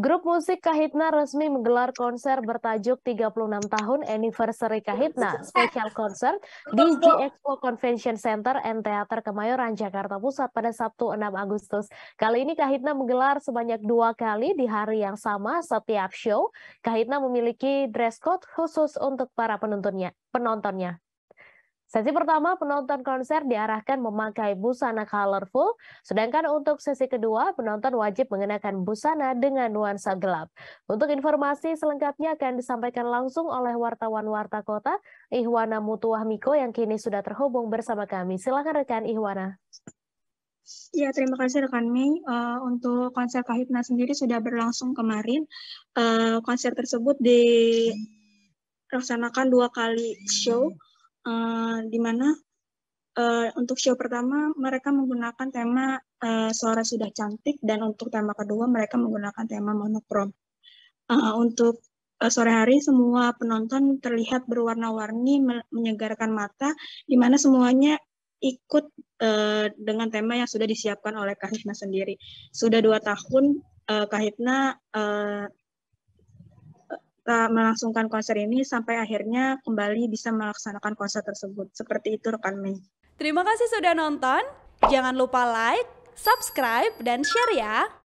Grup musik Kahitna resmi menggelar konser bertajuk 36 tahun Anniversary Kahitna Special Concert di Expo Convention Center and Theater Kemayoran, Jakarta Pusat pada Sabtu 6 Agustus. Kali ini Kahitna menggelar sebanyak dua kali di hari yang sama setiap show. Kahitna memiliki dress code khusus untuk para penontonnya. penontonnya. Sesi pertama, penonton konser diarahkan memakai busana colorful, sedangkan untuk sesi kedua, penonton wajib mengenakan busana dengan nuansa gelap. Untuk informasi selengkapnya akan disampaikan langsung oleh wartawan Warta Kota, Ihwana Mutuah Miko yang kini sudah terhubung bersama kami. Silakan rekan Ihwana. Ya, terima kasih rekan Mei. Uh, untuk konser Kahitna sendiri sudah berlangsung kemarin. Uh, konser tersebut dilaksanakan dua kali show uh, di mana uh, untuk show pertama mereka menggunakan tema uh, suara sudah cantik dan untuk tema kedua mereka menggunakan tema monokrom. Uh, untuk uh, sore hari semua penonton terlihat berwarna-warni menyegarkan mata di mana semuanya ikut uh, dengan tema yang sudah disiapkan oleh Kahitna sendiri. Sudah dua tahun uh, Kahitna uh, melangsungkan konser ini sampai akhirnya kembali bisa melaksanakan konser tersebut. Seperti itu rekan Mei. Terima kasih sudah nonton. Jangan lupa like, subscribe, dan share ya.